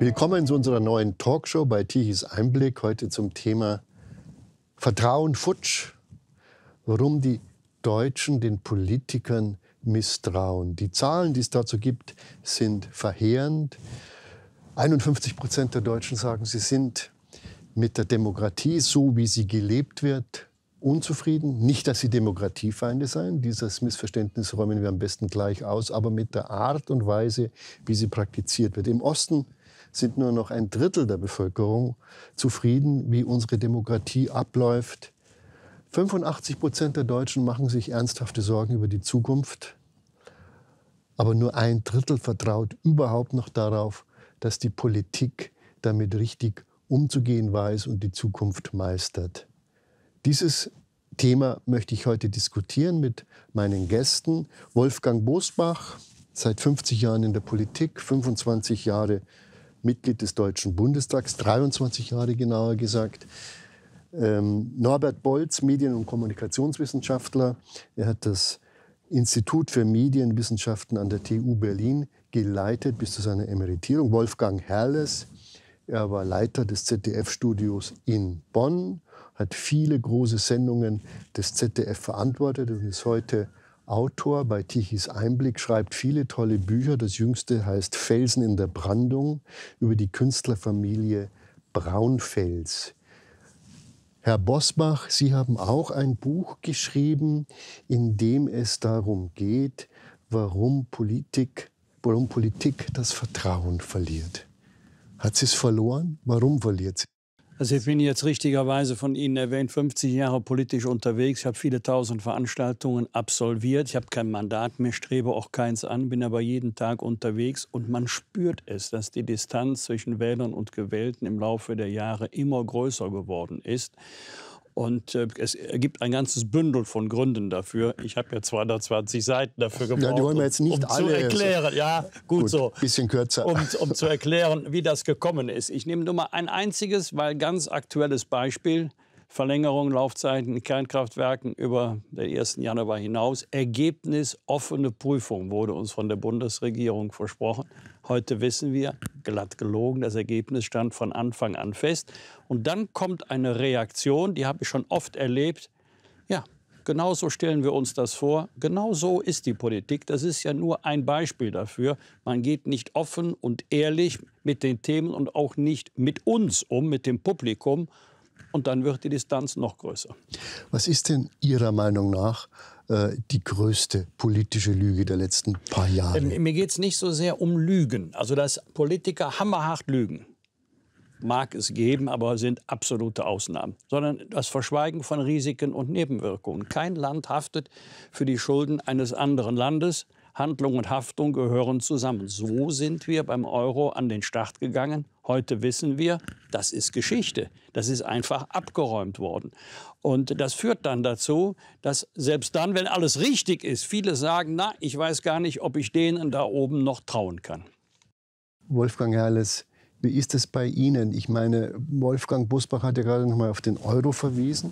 Willkommen zu unserer neuen Talkshow bei Tichys Einblick. Heute zum Thema Vertrauen futsch. Warum die Deutschen den Politikern misstrauen. Die Zahlen, die es dazu gibt, sind verheerend. 51 Prozent der Deutschen sagen, sie sind mit der Demokratie, so wie sie gelebt wird, unzufrieden. Nicht, dass sie Demokratiefeinde seien, dieses Missverständnis räumen wir am besten gleich aus, aber mit der Art und Weise, wie sie praktiziert wird. Im Osten sind nur noch ein Drittel der Bevölkerung zufrieden, wie unsere Demokratie abläuft. 85 Prozent der Deutschen machen sich ernsthafte Sorgen über die Zukunft. Aber nur ein Drittel vertraut überhaupt noch darauf, dass die Politik damit richtig umzugehen weiß und die Zukunft meistert. Dieses Thema möchte ich heute diskutieren mit meinen Gästen. Wolfgang Bosbach, seit 50 Jahren in der Politik, 25 Jahre Mitglied des Deutschen Bundestags, 23 Jahre genauer gesagt. Ähm, Norbert Bolz, Medien- und Kommunikationswissenschaftler. Er hat das Institut für Medienwissenschaften an der TU Berlin geleitet bis zu seiner Emeritierung. Wolfgang Herles, er war Leiter des ZDF-Studios in Bonn, hat viele große Sendungen des ZDF verantwortet und ist heute Autor bei Tichys Einblick, schreibt viele tolle Bücher. Das jüngste heißt Felsen in der Brandung über die Künstlerfamilie Braunfels. Herr Bosbach, Sie haben auch ein Buch geschrieben, in dem es darum geht, warum Politik, warum Politik das Vertrauen verliert. Hat sie es verloren? Warum verliert sie? Also ich bin jetzt richtigerweise von Ihnen erwähnt, 50 Jahre politisch unterwegs. Ich habe viele tausend Veranstaltungen absolviert. Ich habe kein Mandat mehr, strebe auch keins an, bin aber jeden Tag unterwegs. Und man spürt es, dass die Distanz zwischen Wählern und Gewählten im Laufe der Jahre immer größer geworden ist. Und äh, es gibt ein ganzes Bündel von Gründen dafür. Ich habe ja 220 Seiten dafür gebraucht, ja, die wollen wir jetzt nicht um, um alle zu erklären. Ja, gut, gut, so. Bisschen kürzer. Um, um zu erklären, wie das gekommen ist. Ich nehme nur mal ein einziges, weil ganz aktuelles Beispiel. Verlängerung Laufzeiten in Kernkraftwerken über den 1. Januar hinaus. Ergebnis offene Prüfung wurde uns von der Bundesregierung versprochen. Heute wissen wir, glatt gelogen, das Ergebnis stand von Anfang an fest. Und dann kommt eine Reaktion, die habe ich schon oft erlebt. Ja, Genau so stellen wir uns das vor. Genauso ist die Politik. Das ist ja nur ein Beispiel dafür. Man geht nicht offen und ehrlich mit den Themen und auch nicht mit uns um, mit dem Publikum und dann wird die Distanz noch größer. Was ist denn Ihrer Meinung nach äh, die größte politische Lüge der letzten paar Jahre? Ähm, mir geht es nicht so sehr um Lügen. Also, dass Politiker hammerhart lügen, mag es geben, aber sind absolute Ausnahmen. Sondern das Verschweigen von Risiken und Nebenwirkungen. Kein Land haftet für die Schulden eines anderen Landes. Handlung und Haftung gehören zusammen. So sind wir beim Euro an den Start gegangen. Heute wissen wir, das ist Geschichte. Das ist einfach abgeräumt worden. Und das führt dann dazu, dass selbst dann, wenn alles richtig ist, viele sagen, na, ich weiß gar nicht, ob ich denen da oben noch trauen kann. Wolfgang Herles, wie ist es bei Ihnen? Ich meine, Wolfgang Busbach hat ja gerade noch mal auf den Euro verwiesen.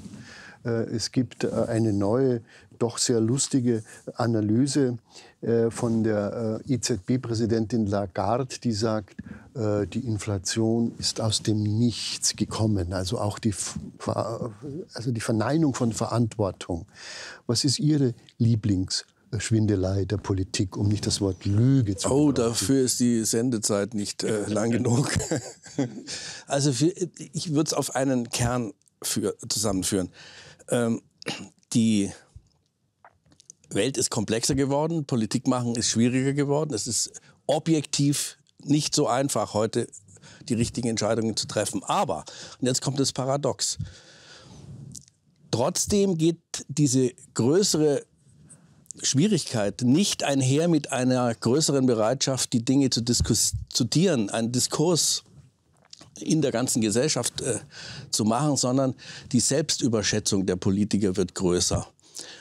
Äh, es gibt äh, eine neue doch sehr lustige Analyse äh, von der EZB-Präsidentin äh, Lagarde, die sagt, äh, die Inflation ist aus dem Nichts gekommen. Also auch die, also die Verneinung von Verantwortung. Was ist Ihre Lieblings- Schwindelei der Politik, um nicht das Wort Lüge zu Oh, dafür ist die Sendezeit nicht äh, lang genug. also für, ich würde es auf einen Kern für, zusammenführen. Ähm, die Welt ist komplexer geworden, Politik machen ist schwieriger geworden. Es ist objektiv nicht so einfach, heute die richtigen Entscheidungen zu treffen. Aber, und jetzt kommt das Paradox, trotzdem geht diese größere Schwierigkeit nicht einher mit einer größeren Bereitschaft, die Dinge zu diskutieren, einen Diskurs in der ganzen Gesellschaft äh, zu machen, sondern die Selbstüberschätzung der Politiker wird größer.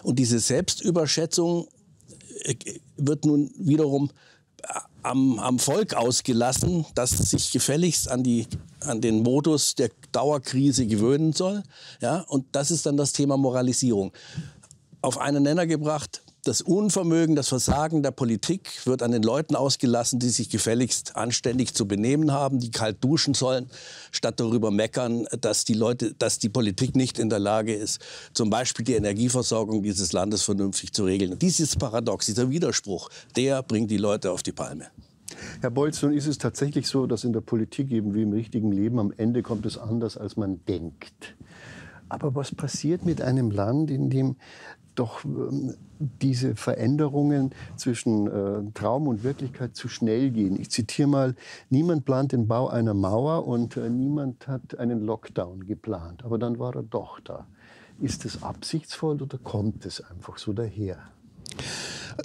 Und diese Selbstüberschätzung äh, wird nun wiederum äh, am, am, Volk ausgelassen, das sich gefälligst an, die, an den Modus der Dauerkrise gewöhnen soll. Ja, und das ist dann das Thema Moralisierung. Auf einen Nenner gebracht, das Unvermögen, das Versagen der Politik wird an den Leuten ausgelassen, die sich gefälligst anständig zu benehmen haben, die kalt duschen sollen, statt darüber meckern, dass die Leute, dass die Politik nicht in der Lage ist, zum Beispiel die Energieversorgung dieses Landes vernünftig zu regeln. dieses Paradox, dieser Widerspruch, der bringt die Leute auf die Palme. Herr Bolz, nun ist es tatsächlich so, dass in der Politik eben wie im richtigen Leben am Ende kommt es anders, als man denkt. Aber was passiert mit einem Land, in dem doch ähm, diese Veränderungen zwischen äh, Traum und Wirklichkeit zu schnell gehen. Ich zitiere mal, niemand plant den Bau einer Mauer und äh, niemand hat einen Lockdown geplant, aber dann war er doch da. Ist das absichtsvoll oder kommt es einfach so daher?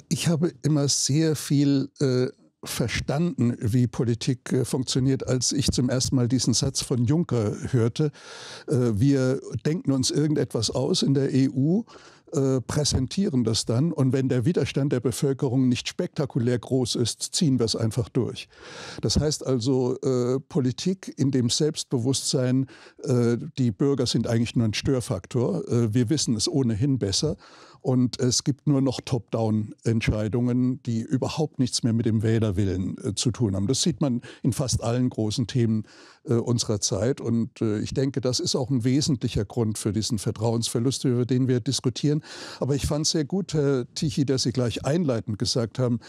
Ich habe immer sehr viel äh, verstanden, wie Politik äh, funktioniert, als ich zum ersten Mal diesen Satz von Juncker hörte. Äh, wir denken uns irgendetwas aus in der EU, äh, präsentieren das dann und wenn der Widerstand der Bevölkerung nicht spektakulär groß ist, ziehen wir es einfach durch. Das heißt also, äh, Politik in dem Selbstbewusstsein, äh, die Bürger sind eigentlich nur ein Störfaktor, äh, wir wissen es ohnehin besser und es gibt nur noch Top-Down-Entscheidungen, die überhaupt nichts mehr mit dem Wählerwillen äh, zu tun haben. Das sieht man in fast allen großen Themen äh, unserer Zeit. Und äh, ich denke, das ist auch ein wesentlicher Grund für diesen Vertrauensverlust, über den wir diskutieren. Aber ich fand es sehr gut, Herr Tichy, dass Sie gleich einleitend gesagt haben,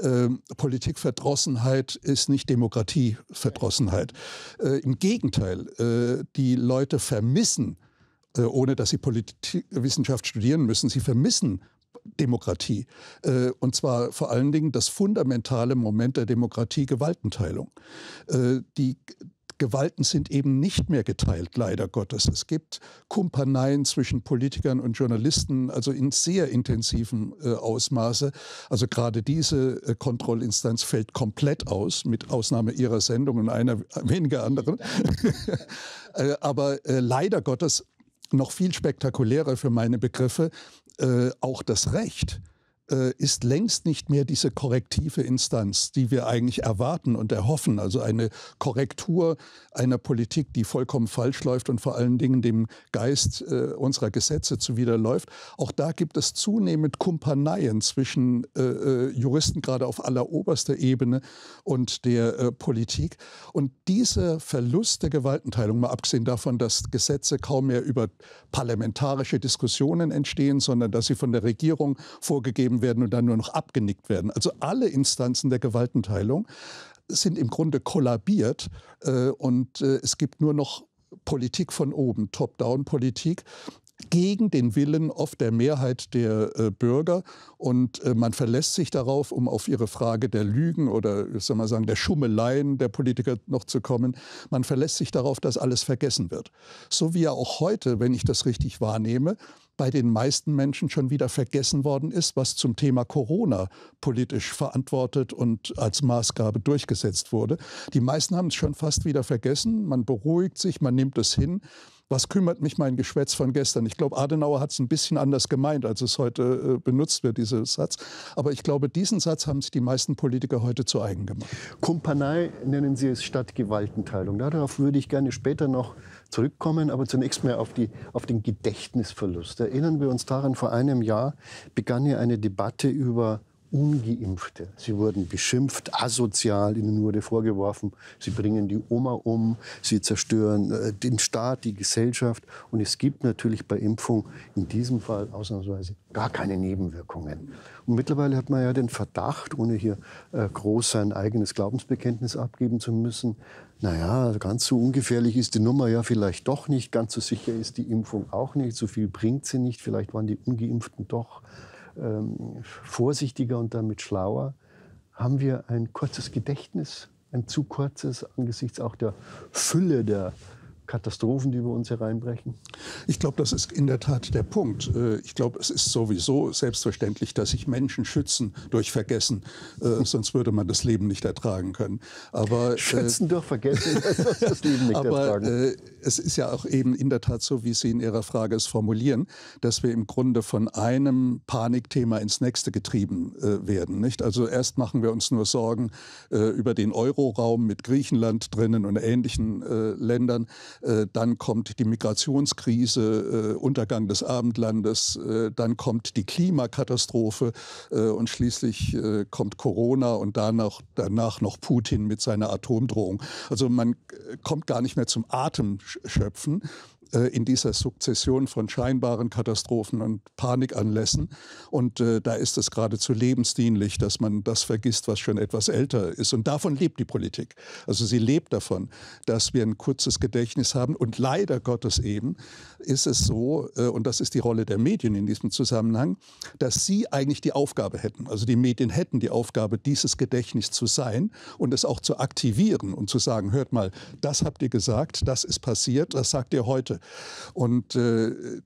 äh, Politikverdrossenheit ist nicht Demokratieverdrossenheit. Äh, Im Gegenteil, äh, die Leute vermissen, ohne dass sie Politikwissenschaft studieren müssen, sie vermissen Demokratie. Und zwar vor allen Dingen das fundamentale Moment der Demokratie, Gewaltenteilung. Die Gewalten sind eben nicht mehr geteilt, leider Gottes. Es gibt Kumpaneien zwischen Politikern und Journalisten, also in sehr intensiven äh, Ausmaße. Also gerade diese äh, Kontrollinstanz fällt komplett aus, mit Ausnahme ihrer Sendung und einer weniger anderen. äh, aber äh, leider Gottes noch viel spektakulärer für meine Begriffe, äh, auch das Recht äh, ist längst nicht mehr diese korrektive Instanz, die wir eigentlich erwarten und erhoffen. Also eine Korrektur einer Politik, die vollkommen falsch läuft und vor allen Dingen dem Geist äh, unserer Gesetze zuwiderläuft. Auch da gibt es zunehmend Kumpaneien zwischen äh, äh Juristen, gerade auf alleroberster Ebene, und der äh, Politik. Und dieser Verlust der Gewaltenteilung, mal abgesehen davon, dass Gesetze kaum mehr über parlamentarische Diskussionen entstehen, sondern dass sie von der Regierung vorgegeben angenommen werden und dann nur noch abgenickt werden. Also alle Instanzen der Gewaltenteilung sind im Grunde kollabiert äh, und äh, es gibt nur noch Politik von oben, Top-Down-Politik, gegen den Willen oft der Mehrheit der äh, Bürger. Und äh, man verlässt sich darauf, um auf Ihre Frage der Lügen oder soll man sagen, der Schummeleien der Politiker noch zu kommen. Man verlässt sich darauf, dass alles vergessen wird. So wie ja auch heute, wenn ich das richtig wahrnehme, bei den meisten Menschen schon wieder vergessen worden ist, was zum Thema Corona politisch verantwortet und als Maßgabe durchgesetzt wurde. Die meisten haben es schon fast wieder vergessen. Man beruhigt sich, man nimmt es hin was kümmert mich mein Geschwätz von gestern? Ich glaube, Adenauer hat es ein bisschen anders gemeint, als es heute äh, benutzt wird, dieser Satz. Aber ich glaube, diesen Satz haben sich die meisten Politiker heute zu eigen gemacht. Kumpanei nennen Sie es statt Gewaltenteilung. Darauf würde ich gerne später noch zurückkommen, aber zunächst mal auf, die, auf den Gedächtnisverlust. Erinnern wir uns daran, vor einem Jahr begann ja eine Debatte über Ungeimpfte. Sie wurden beschimpft, asozial, ihnen wurde vorgeworfen, sie bringen die Oma um, sie zerstören äh, den Staat, die Gesellschaft. Und es gibt natürlich bei Impfung in diesem Fall ausnahmsweise gar keine Nebenwirkungen. Und mittlerweile hat man ja den Verdacht, ohne hier äh, groß sein eigenes Glaubensbekenntnis abgeben zu müssen, naja, ganz so ungefährlich ist die Nummer ja vielleicht doch nicht, ganz so sicher ist die Impfung auch nicht, so viel bringt sie nicht, vielleicht waren die ungeimpften doch ähm, vorsichtiger und damit schlauer. Haben wir ein kurzes Gedächtnis, ein zu kurzes angesichts auch der Fülle der Katastrophen, die über uns hereinbrechen? Ich glaube, das ist in der Tat der Punkt. Äh, ich glaube, es ist sowieso selbstverständlich, dass sich Menschen schützen durch Vergessen. Äh, sonst würde man das Leben nicht ertragen können. Aber, äh, schützen äh, durch Vergessen, das Leben nicht aber, ertragen. Äh, es ist ja auch eben in der Tat so, wie Sie in Ihrer Frage es formulieren, dass wir im Grunde von einem Panikthema ins nächste getrieben werden. Nicht? Also erst machen wir uns nur Sorgen über den Euroraum mit Griechenland drinnen und ähnlichen Ländern äh, dann kommt die Migrationskrise, äh, Untergang des Abendlandes, äh, dann kommt die Klimakatastrophe und schließlich kommt Corona und danach, danach noch Putin mit seiner Atomdrohung. Also man kommt gar nicht mehr zum Atemschöpfen. Äh, in dieser Sukzession von scheinbaren Katastrophen und Panikanlässen. Und äh, da ist es geradezu lebensdienlich, dass man das vergisst, was schon etwas älter ist. Und davon lebt die Politik. Also sie lebt davon, dass wir ein kurzes Gedächtnis haben. Und leider Gottes eben ist es so, äh, und das ist die Rolle der Medien in diesem Zusammenhang, dass sie eigentlich die Aufgabe hätten. Also die Medien hätten die Aufgabe, dieses Gedächtnis zu sein und es auch zu aktivieren und zu sagen, hört mal, das habt ihr gesagt, das ist passiert, das sagt ihr heute. Und äh, äh,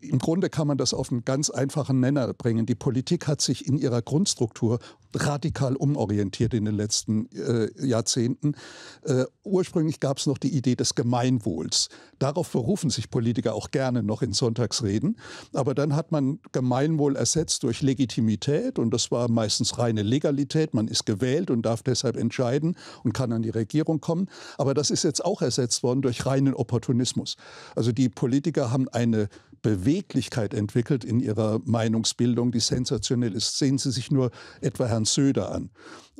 im Grunde kann man das auf einen ganz einfachen Nenner bringen. Die Politik hat sich in ihrer Grundstruktur radikal umorientiert in den letzten äh, Jahrzehnten. Äh, ursprünglich gab es noch die Idee des Gemeinwohls. Darauf berufen sich Politiker auch gerne noch in Sonntagsreden. Aber dann hat man Gemeinwohl ersetzt durch Legitimität und das war meistens reine Legalität. Man ist gewählt und darf deshalb entscheiden und kann an die Regierung kommen. Aber das ist jetzt auch ersetzt worden durch reinen Opportunismus. Also die Politiker haben eine Beweglichkeit entwickelt in ihrer Meinungsbildung, die sensationell ist. Sehen Sie sich nur etwa Herrn Roland Söder an.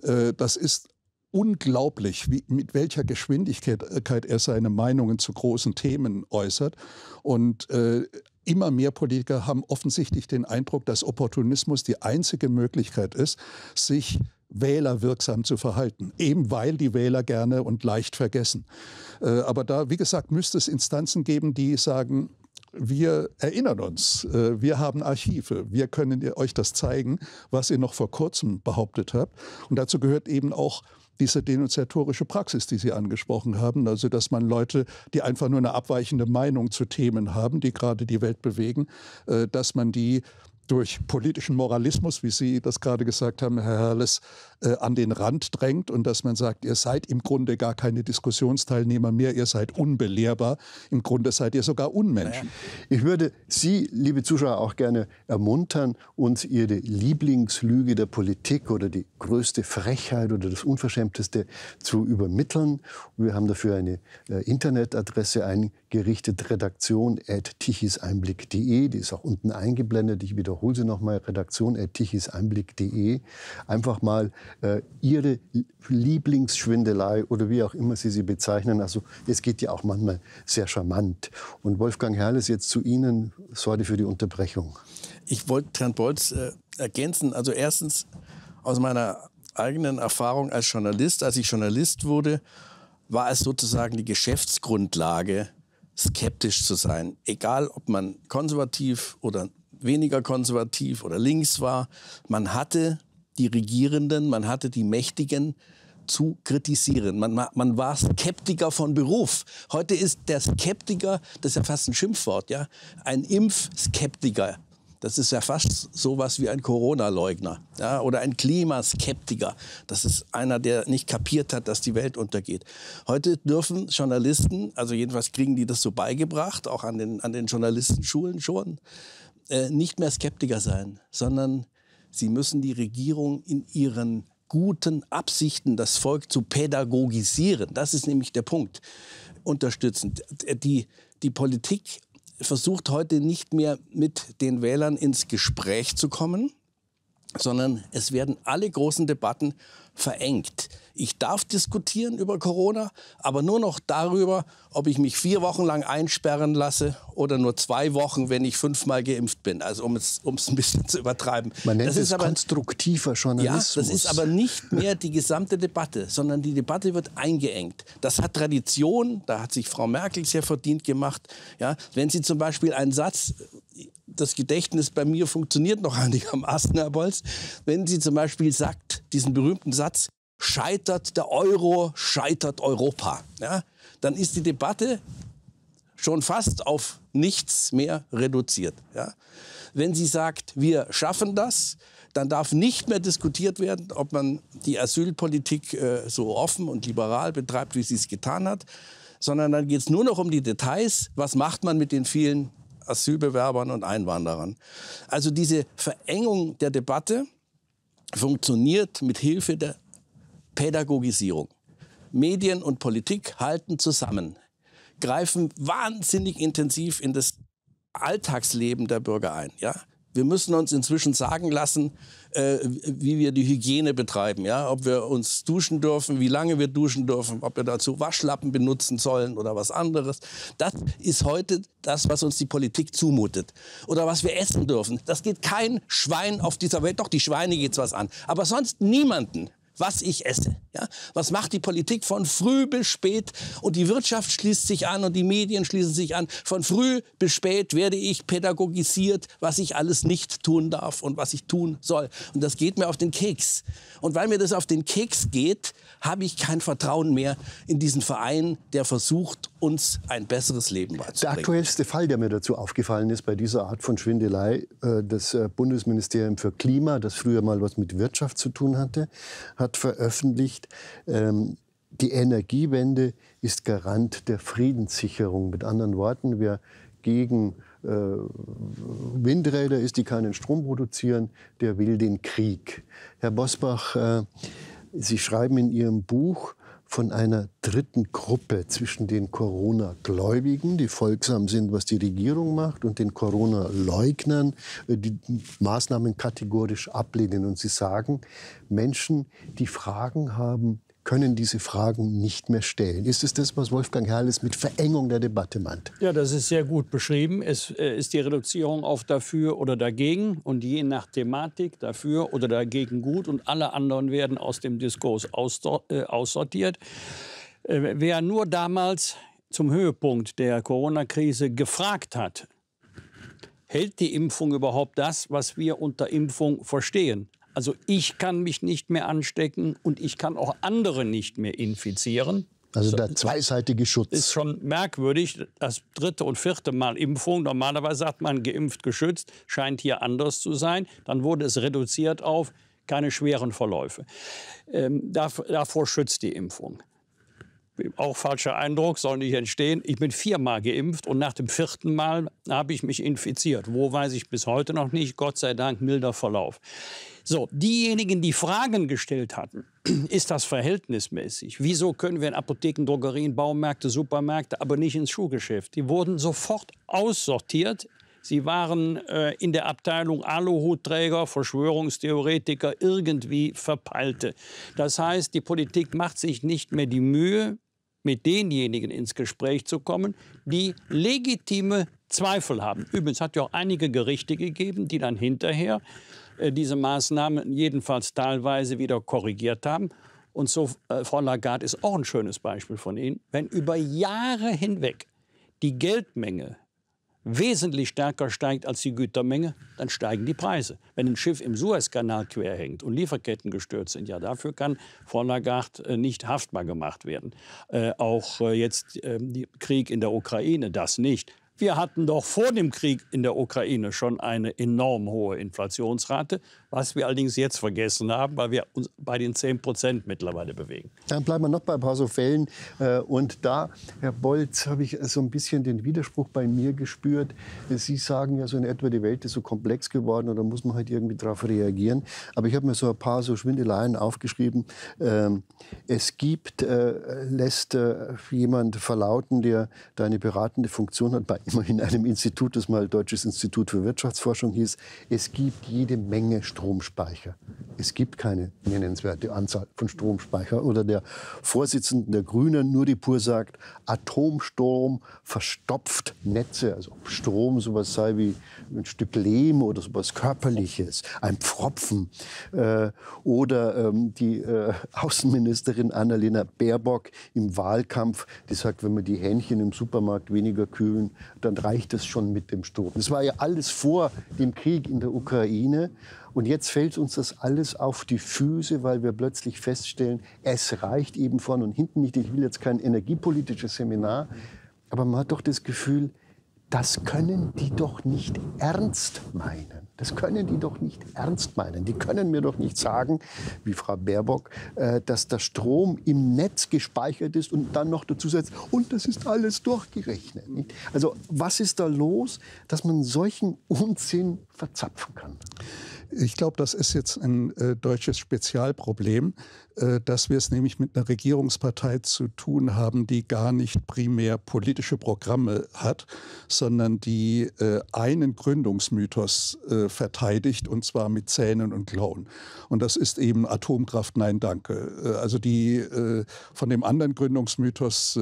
Äh, das ist unglaublich, wie, mit welcher Geschwindigkeit er seine Meinungen zu großen Themen äußert. Und äh, immer mehr Politiker haben offensichtlich den Eindruck, dass Opportunismus die einzige Möglichkeit ist, sich wählerwirksam zu verhalten, eben weil die Wähler gerne und leicht vergessen. Äh, aber da, wie gesagt, müsste es Instanzen geben, die sagen, wir erinnern uns, äh, wir haben Archive, wir können euch das zeigen, was ihr noch vor kurzem behauptet habt. Und dazu gehört eben auch diese denunziatorische Praxis, die Sie angesprochen haben, also dass man Leute, die einfach nur eine abweichende Meinung zu Themen haben, die gerade die Welt bewegen, äh, dass man die durch politischen Moralismus, wie Sie das gerade gesagt haben, Herr Herles, äh, an den Rand drängt und dass man sagt, ihr seid im Grunde gar keine Diskussionsteilnehmer mehr, ihr seid unbelehrbar, im Grunde seid ihr sogar Unmenschen. Ich würde Sie, liebe Zuschauer, auch gerne ermuntern, uns Ihre Lieblingslüge der Politik oder die größte Frechheit oder das Unverschämteste zu übermitteln. Wir haben dafür eine äh, Internetadresse eingerichtet gerichtet redaktion at tichiseinblick.de. Die ist auch unten eingeblendet. Ich wiederhole sie nochmal, redaktion at tichiseinblick.de. Einfach mal äh, Ihre Lieblingsschwindelei oder wie auch immer Sie sie bezeichnen. Also es geht ja auch manchmal sehr charmant. Und Wolfgang Herrles, jetzt zu Ihnen. Sorry für die Unterbrechung. Ich wollte Herrn Bolz äh, ergänzen. Also erstens aus meiner eigenen Erfahrung als Journalist, als ich Journalist wurde, war es sozusagen die Geschäftsgrundlage skeptisch zu sein, egal ob man konservativ oder weniger konservativ oder links war. Man hatte die Regierenden, man hatte die Mächtigen zu kritisieren. Man, man war Skeptiker von Beruf. Heute ist der Skeptiker, das ist ja fast ein Schimpfwort, ja, ein Impfskeptiker das ist ja fast sowas wie ein Corona-Leugner ja, oder ein Klimaskeptiker. Das ist einer, der nicht kapiert hat, dass die Welt untergeht. Heute dürfen Journalisten, also jedenfalls kriegen die das so beigebracht, auch an den, an den Journalistenschulen schon, äh, nicht mehr Skeptiker sein, sondern sie müssen die Regierung in ihren guten Absichten, das Volk zu pädagogisieren. Das ist nämlich der Punkt. unterstützen. Die, die Politik versucht heute nicht mehr mit den Wählern ins Gespräch zu kommen, sondern es werden alle großen Debatten verengt. Ich darf diskutieren über Corona, aber nur noch darüber, ob ich mich vier Wochen lang einsperren lasse oder nur zwei Wochen, wenn ich fünfmal geimpft bin. Also um es, um es ein bisschen zu übertreiben. Man nennt das es aber, konstruktiver Journalismus. Ja, das ist aber nicht mehr die gesamte Debatte, sondern die Debatte wird eingeengt. Das hat Tradition, da hat sich Frau Merkel sehr verdient gemacht. Ja, wenn sie zum Beispiel einen Satz das Gedächtnis bei mir funktioniert noch einigermaßen, Herr Bolz. Wenn sie zum Beispiel sagt, diesen berühmten Satz, Satz, scheitert der Euro, scheitert Europa, ja, dann ist die Debatte schon fast auf nichts mehr reduziert. Ja. Wenn sie sagt, wir schaffen das, dann darf nicht mehr diskutiert werden, ob man die Asylpolitik äh, so offen und liberal betreibt, wie sie es getan hat, sondern dann geht es nur noch um die Details, was macht man mit den vielen Asylbewerbern und Einwanderern. Also diese Verengung der Debatte funktioniert mit Hilfe der Pädagogisierung. Medien und Politik halten zusammen, greifen wahnsinnig intensiv in das Alltagsleben der Bürger ein. Ja? wir müssen uns inzwischen sagen lassen, äh, wie wir die Hygiene betreiben. Ja? Ob wir uns duschen dürfen, wie lange wir duschen dürfen, ob wir dazu Waschlappen benutzen sollen oder was anderes. Das ist heute das, was uns die Politik zumutet. Oder was wir essen dürfen. Das geht kein Schwein auf dieser Welt. Doch, die Schweine geht es was an. Aber sonst niemanden was ich esse. Ja? Was macht die Politik von früh bis spät? Und die Wirtschaft schließt sich an und die Medien schließen sich an. Von früh bis spät werde ich pädagogisiert, was ich alles nicht tun darf und was ich tun soll. Und das geht mir auf den Keks. Und weil mir das auf den Keks geht, habe ich kein Vertrauen mehr in diesen Verein, der versucht, uns ein besseres Leben beizubringen. Der aktuellste Fall, der mir dazu aufgefallen ist bei dieser Art von Schwindelei, äh, das äh, Bundesministerium für Klima, das früher mal was mit Wirtschaft zu tun hatte, hat veröffentlicht, ähm, die Energiewende ist Garant der Friedenssicherung. Mit anderen Worten, wer gegen äh, Windräder ist, die keinen Strom produzieren, der will den Krieg. Herr Bosbach, Sie schreiben in Ihrem Buch, von einer dritten Gruppe zwischen den Corona-Gläubigen, die folgsam sind, was die Regierung macht, und den Corona-Leugnern, äh, die Maßnahmen kategorisch ablehnen. Und sie sagen, Menschen, die Fragen haben, können diese Fragen nicht mehr stellen. Ist es das, was Wolfgang Herrles mit Verengung der Debatte meint? Ja, das ist sehr gut beschrieben. Es äh, ist die Reduzierung auf dafür oder dagegen und je nach Thematik dafür oder dagegen gut und alle anderen werden aus dem Diskurs äh, aussortiert. Äh, wer nur damals zum Höhepunkt der Corona-Krise gefragt hat, hält die Impfung überhaupt das, was wir unter Impfung verstehen? Also ich kann mich nicht mehr anstecken und ich kann auch andere nicht mehr infizieren. Also der zweiseitige Schutz. Ist schon merkwürdig, das dritte und vierte Mal Impfung. Normalerweise sagt man geimpft, geschützt, scheint hier anders zu sein. Dann wurde es reduziert auf keine schweren Verläufe. Ähm, davor schützt die Impfung auch falscher Eindruck, soll nicht entstehen. Ich bin viermal geimpft und nach dem vierten Mal habe ich mich infiziert. Wo weiß ich bis heute noch nicht. Gott sei Dank milder Verlauf. So, diejenigen, die Fragen gestellt hatten, ist das verhältnismäßig? Wieso können wir in Apotheken, Drogerien, Baumärkte, Supermärkte, aber nicht ins Schuhgeschäft? Die wurden sofort aussortiert Sie waren äh, in der Abteilung Aluhutträger, Verschwörungstheoretiker, irgendwie Verpeilte. Das heißt, die Politik macht sich nicht mehr die Mühe, mit denjenigen ins Gespräch zu kommen, die legitime Zweifel haben. Übrigens hat ja auch einige Gerichte gegeben, die dann hinterher äh, diese Maßnahmen jedenfalls teilweise wieder korrigiert haben. Und so, äh, Frau Lagarde ist auch ein schönes Beispiel von Ihnen. Wenn über Jahre hinweg die Geldmenge wesentlich stärker steigt als die Gütermenge, dann steigen die Preise. Wenn ein Schiff im Suezkanal querhängt und Lieferketten gestört sind, ja, dafür kann von Lagarde äh, nicht haftbar gemacht werden. Äh, auch äh, jetzt äh, Krieg in der Ukraine, das nicht. Wir hatten doch vor dem Krieg in der Ukraine schon eine enorm hohe Inflationsrate, was wir allerdings jetzt vergessen haben, weil wir uns bei den 10 Prozent mittlerweile bewegen. Dann bleiben wir noch bei ein paar so Fällen. Äh, und da, Herr Bolz, habe ich so ein bisschen den Widerspruch bei mir gespürt. Sie sagen ja so in etwa, die Welt ist so komplex geworden und da muss man halt irgendwie darauf reagieren. Aber ich habe mir so ein paar so Schwindeleien aufgeschrieben. Ähm, es gibt, äh, lässt äh, jemand verlauten, der da eine beratende Funktion hat bei immer in einem Institut, das mal Deutsches Institut für Wirtschaftsforschung hieß, es gibt jede Menge Stromspeicher. Es gibt keine nennenswerte Anzahl von Stromspeicher. Oder der Vorsitzende der Grünen, nur die Pur, sagt, Atomstrom verstopft Netze. Also Strom sowas sei wie ein Stück Lehm oder sowas Körperliches, ein Pfropfen. Äh, oder ähm, die äh, Außenministerin Annalena Baerbock im Wahlkampf, die sagt, wenn wir die Hähnchen im Supermarkt weniger kühlen, dann reicht es schon mit dem Sturm. Das war ja alles vor dem Krieg in der Ukraine. Und jetzt fällt uns das alles auf die Füße, weil wir plötzlich feststellen, es reicht eben vorne und hinten nicht. Ich will jetzt kein energiepolitisches Seminar, aber man hat doch das Gefühl, das können die doch nicht ernst meinen. Das können die doch nicht ernst meinen. Die können mir doch nicht sagen, wie Frau Baerbock, äh, dass der Strom im Netz gespeichert ist und dann noch dazu setzt, und das ist alles durchgerechnet. Also was ist da los, dass man solchen Unsinn verzapfen kann? Ich glaube, das ist jetzt ein äh, deutsches Spezialproblem, äh, dass wir es nämlich mit einer Regierungspartei zu tun haben, die gar nicht primär politische Programme hat, sondern die äh, einen Gründungsmythos äh, verteidigt, und zwar mit Zähnen und Klauen. Und das ist eben Atomkraft, nein, danke. Äh, also die äh, von dem anderen Gründungsmythos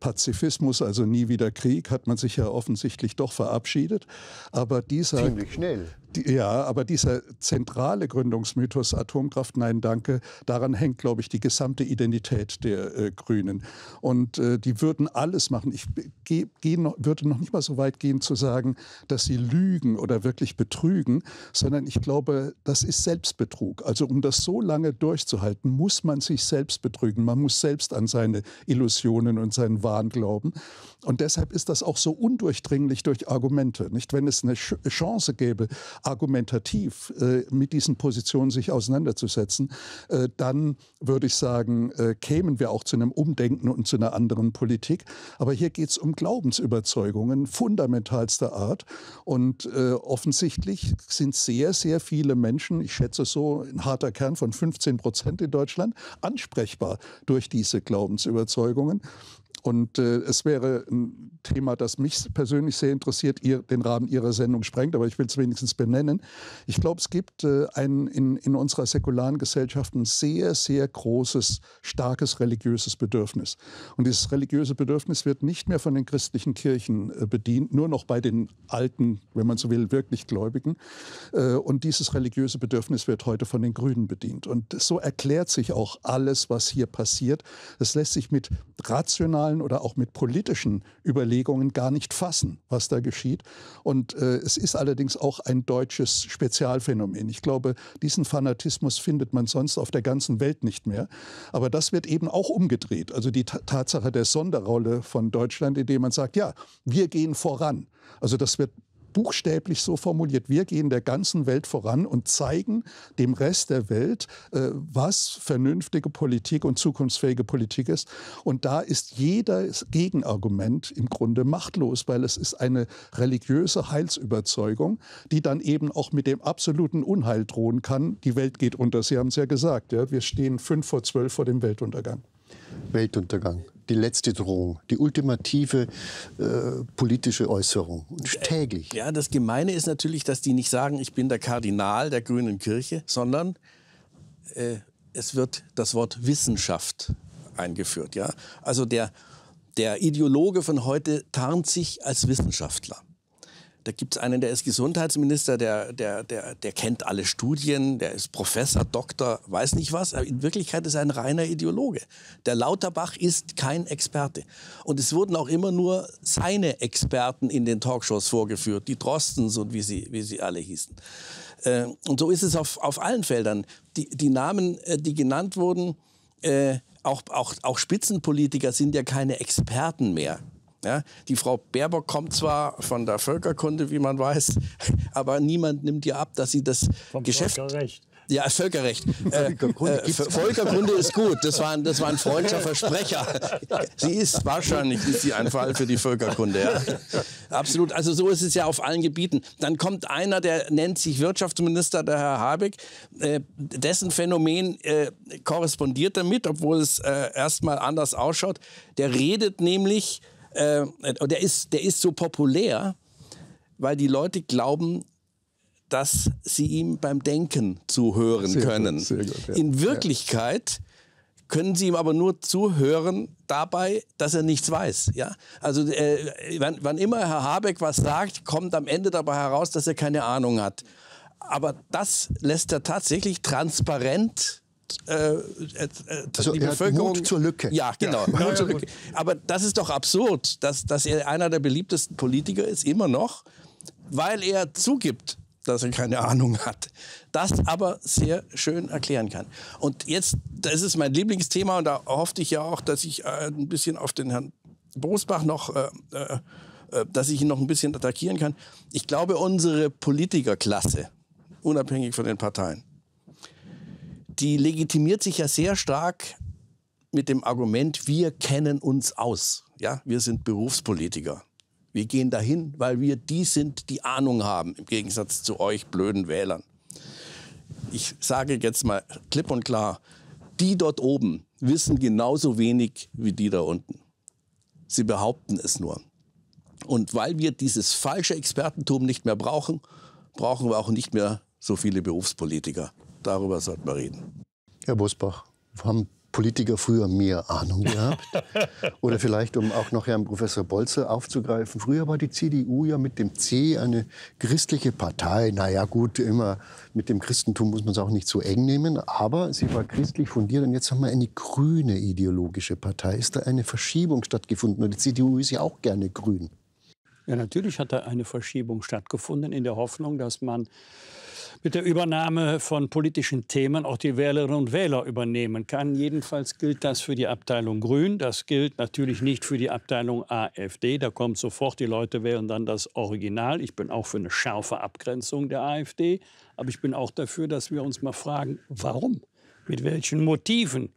Pazifismus, also nie wieder Krieg, hat man sich ja offensichtlich doch verabschiedet. Aber dieser, Ziemlich schnell. Die, ja, aber dieser zentrale Gründungsmythos Atomkraft, nein, danke, daran hängt, glaube ich, die gesamte Identität der äh, Grünen. Und äh, die würden alles machen. Ich ge, ge, würde noch nicht mal so weit gehen zu sagen, dass sie lügen oder wirklich betrügen, sondern ich glaube, das ist Selbstbetrug. Also um das so lange durchzuhalten, muss man sich selbst betrügen. Man muss selbst an seine Illusionen und seinen Wahn glauben. Und deshalb ist das auch so undurchdringlich durch Argumente. Nicht, wenn es eine Sch Chance gäbe, argumentativ äh, mit diesen Positionen sich auseinanderzusetzen, äh, dann würde ich sagen, äh, kämen wir auch zu einem Umdenken und zu einer anderen Politik. Aber hier geht es um Glaubensüberzeugungen fundamentalster Art. Und äh, offensichtlich sind sehr, sehr viele Menschen, ich schätze so ein harter Kern von 15 Prozent in Deutschland, ansprechbar durch diese Glaubensüberzeugungen. Und äh, es wäre ein Thema, das mich persönlich sehr interessiert, ihr, den Rahmen Ihrer Sendung sprengt, aber ich will es wenigstens benennen benennen. Ich glaube, es gibt äh, ein, in, in unserer säkularen Gesellschaft ein sehr, sehr großes, starkes religiöses Bedürfnis. Und dieses religiöse Bedürfnis wird nicht mehr von den christlichen Kirchen äh, bedient, nur noch bei den alten, wenn man so will, wirklich Gläubigen. Äh, und dieses religiöse Bedürfnis wird heute von den Grünen bedient. Und so erklärt sich auch alles, was hier passiert. Es lässt sich mit rationalen oder auch mit politischen Überlegungen gar nicht fassen, was da geschieht. Und äh, es ist allerdings auch ein deutliches deutsches Spezialphänomen. Ich glaube, diesen Fanatismus findet man sonst auf der ganzen Welt nicht mehr. Aber das wird eben auch umgedreht. Also die Tatsache der Sonderrolle von Deutschland, indem man sagt, ja, wir gehen voran. Also das wird buchstäblich so formuliert, wir gehen der ganzen Welt voran und zeigen dem Rest der Welt, äh, was vernünftige Politik und zukunftsfähige Politik ist. Und da ist jedes Gegenargument im Grunde machtlos, weil es ist eine religiöse Heilsüberzeugung, die dann eben auch mit dem absoluten Unheil drohen kann. Die Welt geht unter. Sie haben es ja gesagt, ja, wir stehen fünf vor zwölf vor dem Weltuntergang. Weltuntergang, die letzte Drohung, die ultimative äh, politische Äußerung. täglich. Ja, das Gemeine ist natürlich, dass die nicht sagen, ich bin der Kardinal der grünen Kirche, sondern äh, es wird das Wort Wissenschaft eingeführt. Ja? Also der, der Ideologe von heute tarnt sich als Wissenschaftler. Da gibt es einen, der ist Gesundheitsminister, der, der, der, der kennt alle Studien, der ist Professor, Doktor, weiß nicht was. Aber in Wirklichkeit ist er ein reiner Ideologe. Der Lauterbach ist kein Experte. Und es wurden auch immer nur seine Experten in den Talkshows vorgeführt, die Drostens und wie sie, wie sie alle hießen. Äh, und so ist es auf, auf allen Feldern. Die, die Namen, äh, die genannt wurden, äh, auch, auch, auch Spitzenpolitiker sind ja keine Experten mehr. Ja, die Frau Baerbock kommt zwar von der Völkerkunde, wie man weiß, aber niemand nimmt ihr ab, dass sie das Vom Geschäft. Völkerrecht. Ja, Völkerrecht. Äh, Völkerkunde, äh, Völkerkunde ist gut. Das war, ein, das war ein freundlicher Versprecher. Sie ist wahrscheinlich ist sie ein Fall für die Völkerkunde. Ja. Absolut. Also so ist es ja auf allen Gebieten. Dann kommt einer, der nennt sich Wirtschaftsminister, der Herr Habeck. Äh, dessen Phänomen äh, korrespondiert damit, obwohl es äh, erstmal anders ausschaut. Der redet nämlich äh, und der ist, der ist so populär, weil die Leute glauben, dass sie ihm beim Denken zuhören sehr können. Gut, gut, ja. In Wirklichkeit können sie ihm aber nur zuhören dabei, dass er nichts weiß. Ja? Also äh, wann, wann, immer Herr Habeck was sagt, kommt am Ende dabei heraus, dass er keine Ahnung hat. Aber das lässt er tatsächlich transparent äh, äh, also die Bevölkerung Mut zur Lücke. Ja, genau. Ja. Mut zur Lücke. Aber das ist doch absurd, dass, dass er einer der beliebtesten Politiker ist, immer noch, weil er zugibt, dass er keine Ahnung hat. Das aber sehr schön erklären kann. Und jetzt, das ist mein Lieblingsthema und da hoffte ich ja auch, dass ich äh, ein bisschen auf den Herrn Bosbach noch, äh, äh, dass ich ihn noch ein bisschen attackieren kann. Ich glaube, unsere Politikerklasse, unabhängig von den Parteien, die legitimiert sich ja sehr stark mit dem Argument, wir kennen uns aus. Ja, wir sind Berufspolitiker. Wir gehen dahin, weil wir die sind, die Ahnung haben, im Gegensatz zu euch blöden Wählern. Ich sage jetzt mal klipp und klar, die dort oben wissen genauso wenig wie die da unten. Sie behaupten es nur. Und weil wir dieses falsche Expertentum nicht mehr brauchen, brauchen wir auch nicht mehr so viele Berufspolitiker darüber sollten wir reden. Herr Busbach, haben Politiker früher mehr Ahnung gehabt? Oder vielleicht, um auch noch Herrn Professor Bolze aufzugreifen, früher war die CDU ja mit dem C eine christliche Partei. Na ja, gut, immer mit dem Christentum muss man es auch nicht so eng nehmen, aber sie war christlich fundiert und jetzt haben wir eine grüne ideologische Partei. Ist da eine Verschiebung stattgefunden? Und die CDU ist ja auch gerne grün. Ja, natürlich hat da eine Verschiebung stattgefunden in der Hoffnung, dass man mit der Übernahme von politischen Themen auch die Wählerinnen und Wähler übernehmen kann. Jedenfalls gilt das für die Abteilung Grün. Das gilt natürlich nicht für die Abteilung AfD. Da kommt sofort, die Leute wählen dann das Original. Ich bin auch für eine scharfe Abgrenzung der AfD. Aber ich bin auch dafür, dass wir uns mal fragen, warum? Mit welchen Motiven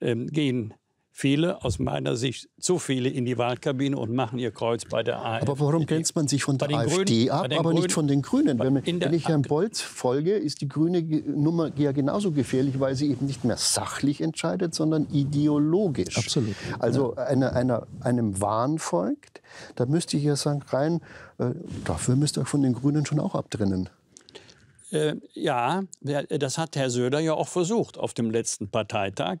ähm, gehen viele, aus meiner Sicht zu viele, in die Wahlkabine und machen ihr Kreuz bei der AfD. Aber warum grenzt man sich von der AfD Grünen, ab, aber Grünen, nicht von den Grünen? Wenn, man, wenn ich Herrn Bolz folge, ist die grüne Nummer ja genauso gefährlich, weil sie eben nicht mehr sachlich entscheidet, sondern ideologisch. Absolut. Also ja. einer, einer, einem Wahn folgt, da müsste ich ja sagen, rein, äh, dafür müsst ihr euch von den Grünen schon auch abtrennen. Äh, ja, äh, das hat Herr Söder ja auch versucht auf dem letzten Parteitag.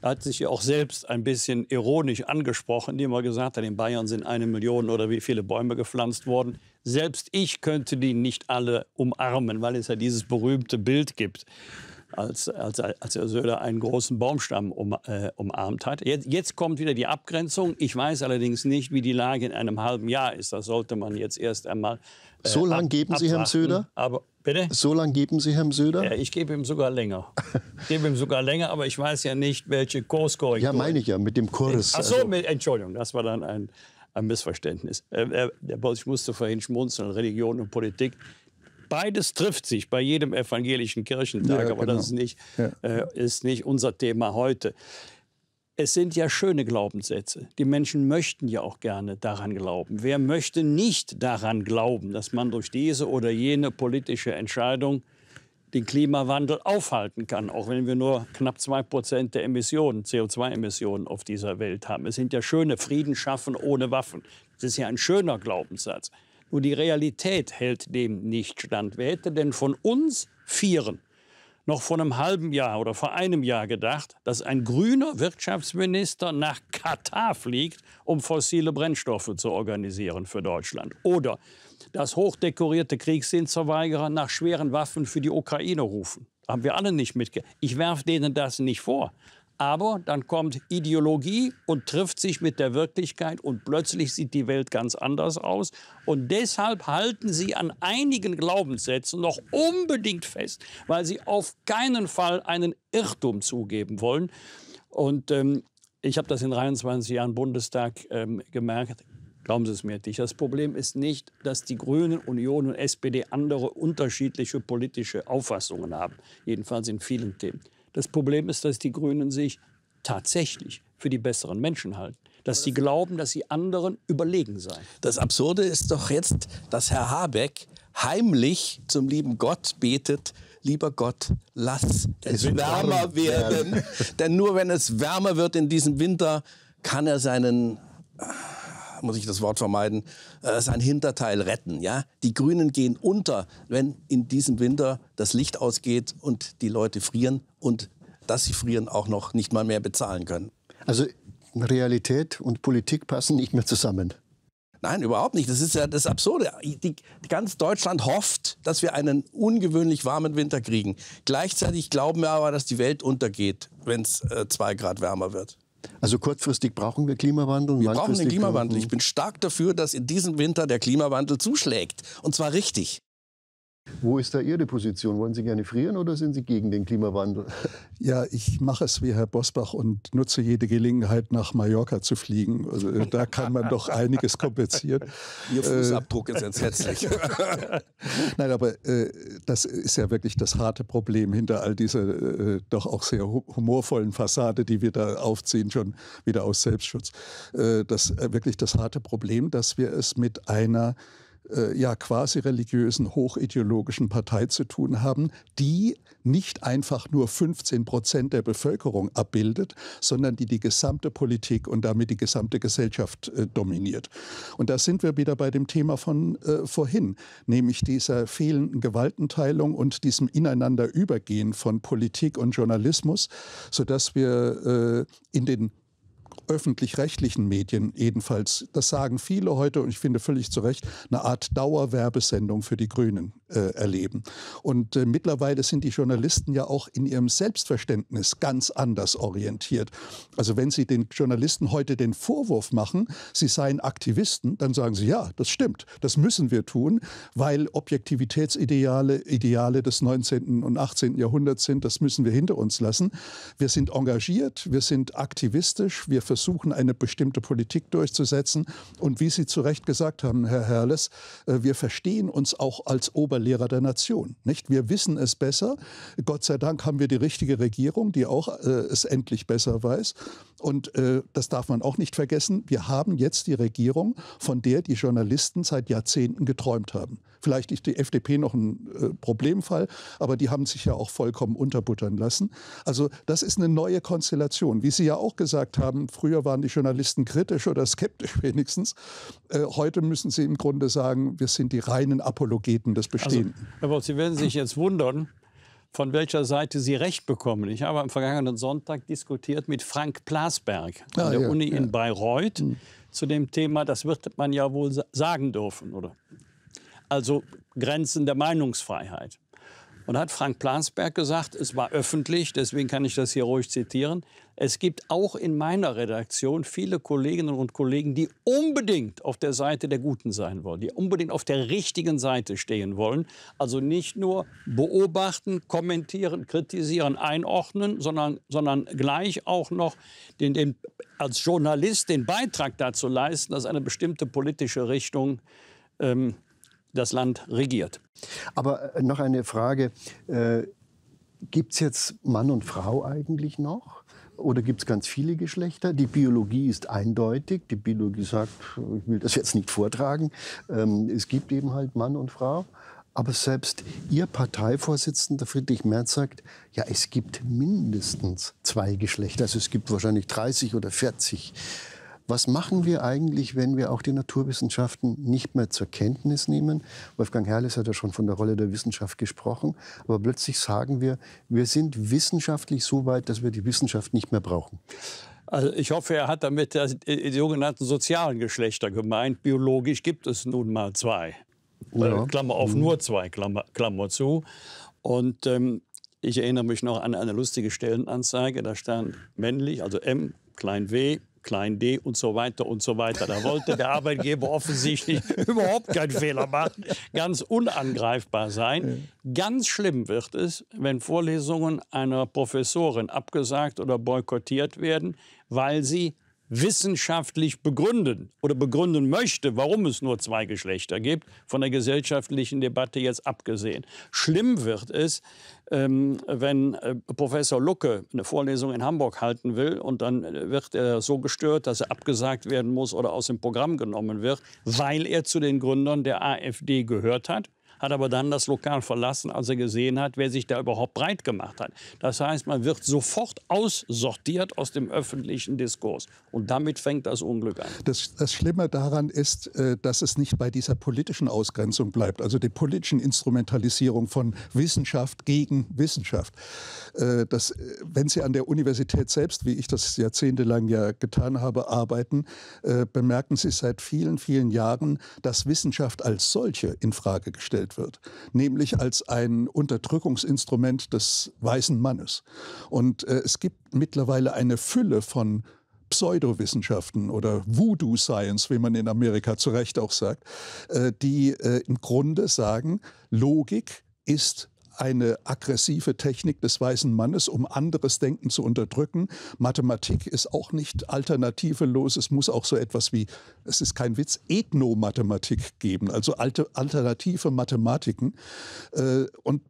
Er hat sich ja auch selbst ein bisschen ironisch angesprochen, indem er gesagt hat, in Bayern sind eine Million oder wie viele Bäume gepflanzt worden. Selbst ich könnte die nicht alle umarmen, weil es ja dieses berühmte Bild gibt als, als, als Herr Söder einen großen Baumstamm um, äh, umarmt hat. Jetzt, jetzt, kommt wieder die Abgrenzung. Ich weiß allerdings nicht, wie die Lage in einem halben Jahr ist. Das sollte man jetzt erst einmal so äh, lange geben Sie Herrn Söder? Aber, bitte? So lange geben Sie Herrn Söder? Ja, ich gebe ihm sogar länger. ich gebe ihm sogar länger, aber ich weiß ja nicht, welche Kurskorrektur. Ja, meine ich ja, mit dem Kurs. Ach so, also. mit, Entschuldigung, das war dann ein, ein Missverständnis. Äh, äh ich musste vorhin schmunzeln, Religion und Politik. Beides trifft sich bei jedem evangelischen Kirchentag, ja, aber das genau. ist nicht, ja. äh, ist nicht unser Thema heute es sind ja schöne Glaubenssätze. Die Menschen möchten ja auch gerne daran glauben. Wer möchte nicht daran glauben, dass man durch diese oder jene politische Entscheidung den Klimawandel aufhalten kann, auch wenn wir nur knapp 2% der Emissionen, CO2-Emissionen auf dieser Welt haben. Es sind ja schöne Frieden schaffen ohne Waffen. Das ist ja ein schöner Glaubenssatz. Nur die Realität hält dem nicht stand. Wer hätte denn von uns Vieren noch vor einem halben Jahr oder vor einem Jahr gedacht, dass ein grüner Wirtschaftsminister nach Katar fliegt, um fossile Brennstoffe zu organisieren für Deutschland? Oder dass hochdekorierte Kriegsdienstverweigerer nach schweren Waffen für die Ukraine rufen? Haben wir alle nicht mitge. Ich werfe denen das nicht vor. Aber dann kommt Ideologie und trifft sich mit der Wirklichkeit und plötzlich sieht die Welt ganz anders aus. Und deshalb halten sie an einigen Glaubenssätzen noch unbedingt fest, weil sie auf keinen Fall einen Irrtum zugeben wollen. Und ähm, ich habe das in 23 Jahren Bundestag ähm, gemerkt. Glauben Sie es mir, Dich. Das Problem ist nicht, dass die Grünen, Union und SPD andere unterschiedliche politische Auffassungen haben. Jedenfalls in vielen Themen. Das Problem ist, dass die Grünen sich tatsächlich für die besseren Menschen halten. Dass sie glauben, dass sie anderen überlegen seien. Das Absurde ist doch jetzt, dass Herr Habeck heimlich zum lieben Gott betet, lieber Gott, lass es, es wärmer werden. werden. Denn nur wenn es wärmer wird in diesem Winter, kann er seinen muss ich das Wort vermeiden, äh, sein Hinterteil retten. Ja? Die Grünen gehen unter, wenn in diesem Winter das Licht ausgeht und die Leute frieren und dass sie frieren auch noch nicht mal mehr bezahlen können. Also Realität und Politik passen nicht mehr zusammen. Nein, überhaupt nicht. Das ist ja das Absurde. Die, ganz Deutschland hofft, dass wir einen ungewöhnlich warmen Winter kriegen. Gleichzeitig glauben wir aber, dass die Welt untergeht, wenn es äh, zwei Grad wärmer wird. Also kurzfristig brauchen wir Klimawandel. Wir brauchen den Klimawandel. Ich bin stark dafür, dass in diesem Winter der Klimawandel zuschlägt. Und zwar richtig. Wo ist da Ihre Position? Wollen Sie gerne frieren oder sind Sie gegen den Klimawandel? Ja, ich mache es wie Herr Bosbach und nutze jede Gelegenheit, nach Mallorca zu fliegen. Also, äh, da kann man doch einiges kompensieren. Ihr äh, Fußabdruck äh, ist entsetzlich. Nein, aber äh, das ist ja wirklich das harte Problem hinter all dieser äh, doch auch sehr humorvollen Fassade, die wir da aufziehen, schon wieder aus Selbstschutz. Äh, das wirklich das harte Problem, dass wir es mit einer äh, ja quasi religiösen, hochideologischen Partei zu tun haben, die nicht einfach nur 15 Prozent der Bevölkerung abbildet, sondern die die gesamte Politik und damit die gesamte Gesellschaft äh, dominiert. Und da sind wir wieder bei dem Thema von äh, vorhin, nämlich dieser fehlenden Gewaltenteilung und diesem Ineinanderübergehen von Politik und Journalismus, sodass wir äh, in den öffentlich-rechtlichen Medien jedenfalls, das sagen viele heute und ich finde völlig zu Recht, eine Art Dauerwerbesendung für die Grünen äh, erleben. Und äh, mittlerweile sind die Journalisten ja auch in ihrem Selbstverständnis ganz anders orientiert. Also wenn Sie den Journalisten heute den Vorwurf machen, sie seien Aktivisten, dann sagen Sie, ja, das stimmt, das müssen wir tun, weil Objektivitätsideale Ideale des 19. und 18. Jahrhunderts sind, das müssen wir hinter uns lassen. Wir sind engagiert, wir sind aktivistisch, wir versuchen versuchen, eine bestimmte Politik durchzusetzen. Und wie Sie zu Recht gesagt haben, Herr Herles, äh, wir verstehen uns auch als Oberlehrer der Nation. Nicht? Wir wissen es besser. Gott sei Dank haben wir die richtige Regierung, die auch äh, es endlich besser weiß. Und äh, das darf man auch nicht vergessen. Wir haben jetzt die Regierung, von der die Journalisten seit Jahrzehnten geträumt haben. Vielleicht ist die FDP noch ein äh, Problemfall, aber die haben sich ja auch vollkommen unterbuttern lassen. Also das ist eine neue Konstellation. Wie Sie ja auch gesagt haben, früher waren die Journalisten kritisch oder skeptisch wenigstens. Äh, heute müssen sie im Grunde sagen, wir sind die reinen Apologeten des also, Bestehenden. Also, aber Sie werden sich jetzt wundern, von welcher Seite Sie recht bekommen. Ich habe am vergangenen Sonntag diskutiert mit Frank Plasberg an ah, der ja, Uni ja. in Bayreuth mhm. zu dem Thema, das wird man ja wohl sagen dürfen, oder? Also Grenzen der Meinungsfreiheit. Und hat Frank Plasberg gesagt, es war öffentlich, deswegen kann ich das hier ruhig zitieren, es gibt auch in meiner Redaktion viele Kolleginnen und Kollegen, die unbedingt auf der Seite der Guten sein wollen, die unbedingt auf der richtigen Seite stehen wollen. Also nicht nur beobachten, kommentieren, kritisieren, einordnen, sondern, sondern gleich auch noch den, den, als Journalist den Beitrag dazu leisten, dass eine bestimmte politische Richtung ähm, das Land regiert. Aber äh, noch eine Frage. Äh, Gibt es jetzt Mann und Frau eigentlich noch? Oder gibt es ganz viele Geschlechter? Die Biologie ist eindeutig. Die Biologie sagt, ich will das jetzt nicht vortragen, ähm, es gibt eben halt Mann und Frau. Aber selbst Ihr Parteivorsitzender Friedrich Merz sagt, ja, es gibt mindestens zwei Geschlechter. Also es gibt wahrscheinlich 30 oder 40 was machen wir eigentlich, wenn wir auch die Naturwissenschaften nicht mehr zur Kenntnis nehmen? Wolfgang Herrles hat ja schon von der Rolle der Wissenschaft gesprochen. Aber plötzlich sagen wir, wir sind wissenschaftlich so weit, dass wir die Wissenschaft nicht mehr brauchen. Also ich hoffe, er hat damit äh, die sogenannten sozialen Geschlechter gemeint. Biologisch gibt es nun mal zwei. Äh, ja. Klammer auf, mhm. nur zwei, Klammer, Klammer zu. Und ähm, ich erinnere mich noch an eine lustige Stellenanzeige. Da stand männlich, also M, klein w, klein d und so weiter und so weiter. Da wollte der Arbeitgeber offensichtlich überhaupt keinen Fehler machen, ganz unangreifbar sein. Ganz schlimm wird es, wenn Vorlesungen einer Professorin abgesagt oder boykottiert werden, weil sie wissenschaftlich begründen oder begründen möchte, warum es nur zwei Geschlechter gibt, von der gesellschaftlichen Debatte jetzt abgesehen. Schlimm wird es, ähm, wenn äh, Professor Lucke eine Vorlesung in Hamburg halten will und dann äh, wird er so gestört, dass er abgesagt werden muss oder aus dem Programm genommen wird, weil er zu den Gründern der AfD gehört hat hat aber dann das Lokal verlassen, als er gesehen hat, wer sich da überhaupt breit gemacht hat. Das heißt, man wird sofort aussortiert aus dem öffentlichen Diskurs. Und damit fängt das Unglück an. Das, das Schlimme daran ist, äh, dass es nicht bei dieser politischen Ausgrenzung bleibt, also der politischen Instrumentalisierung von Wissenschaft gegen Wissenschaft. Äh, dass, äh, wenn Sie an der Universität selbst, wie ich das jahrzehntelang ja getan habe, arbeiten, bemerken Sie seit vielen, vielen Jahren, dass Wissenschaft als solche infrage Frage gestellt verwendet wird, nämlich als ein Unterdrückungsinstrument des weißen Mannes. Und äh, es gibt mittlerweile eine Fülle von Pseudowissenschaften oder Voodoo Science, wie man in Amerika zu Recht auch sagt, äh, die äh, im Grunde sagen, Logik ist eine aggressive Technik des weißen Mannes, um anderes Denken zu unterdrücken. Mathematik ist auch nicht alternativelos. Es muss auch so etwas wie, es ist kein Witz, Ethnomathematik geben, also alte, alternative Mathematiken. Äh, und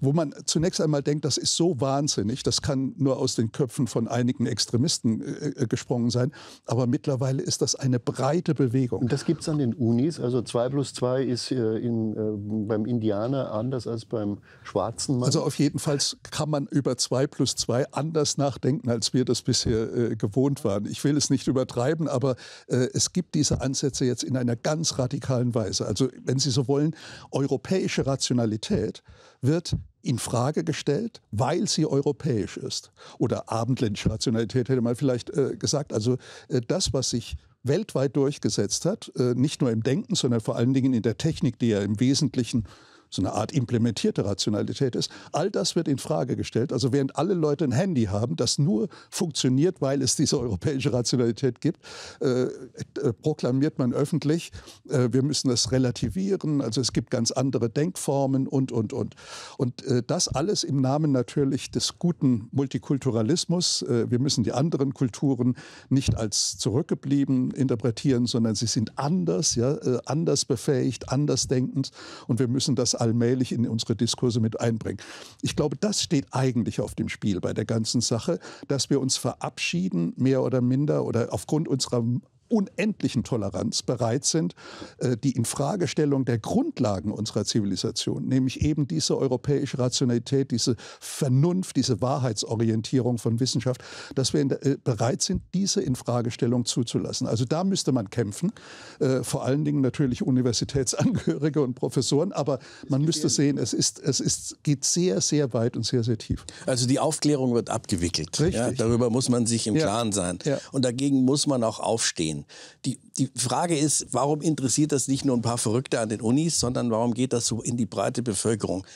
wo man zunächst einmal denkt, das ist so wahnsinnig, das kann nur aus den Köpfen von einigen Extremisten äh, äh gesprungen sein. Aber mittlerweile ist das eine breite Bewegung. Und das gibt es an den Unis. Also 2 plus 2 ist äh, in, äh, beim Indianer anders als beim schwarzen Mann. Also auf jeden Fall kann man über 2 plus 2 anders nachdenken, als wir das bisher äh, gewohnt waren. Ich will es nicht übertreiben, aber äh, es gibt diese Ansätze jetzt in einer ganz radikalen Weise. Also wenn Sie so wollen, europäische Rationalität wird in Frage gestellt, weil sie europäisch ist. Oder abendländische Rationalität hätte man vielleicht äh, gesagt. Also äh, das, was sich weltweit durchgesetzt hat, äh, nicht nur im Denken, sondern vor allen Dingen in der Technik, die ja im Wesentlichen so eine Art implementierte Rationalität ist. All das wird in Frage gestellt. Also während alle Leute ein Handy haben, das nur funktioniert, weil es diese europäische Rationalität gibt, äh, äh, proklamiert man öffentlich, äh, wir müssen das relativieren. Also es gibt ganz andere Denkformen und und und. Und äh, das alles im Namen natürlich des guten Multikulturalismus. Äh, wir müssen die anderen Kulturen nicht als zurückgeblieben interpretieren, sondern sie sind anders, ja, äh, anders befähigt, anders denkend. Und wir müssen das allmählich in unsere Diskurse mit einbringen. Ich glaube, das steht eigentlich auf dem Spiel bei der ganzen Sache, dass wir uns verabschieden, mehr oder minder, oder aufgrund unserer unendlichen Toleranz bereit sind, äh, die Infragestellung der Grundlagen unserer Zivilisation, nämlich eben diese europäische Rationalität, diese Vernunft, diese Wahrheitsorientierung von Wissenschaft, dass wir äh, bereit sind, diese Infragestellung zuzulassen. Also da müsste man kämpfen, äh, vor allen Dingen natürlich Universitätsangehörige und Professoren, aber man müsste sehen, es, ist, es ist, geht sehr, sehr weit und sehr, sehr tief. Also die Aufklärung wird abgewickelt. Ja, darüber muss man sich im ja. Klaren sein. Ja. Und dagegen muss man auch aufstehen. Studierenden. Die, die Frage ist, warum interessiert das nicht nur ein paar Verrückte an den Unis, sondern warum geht das so in die breite Bevölkerung?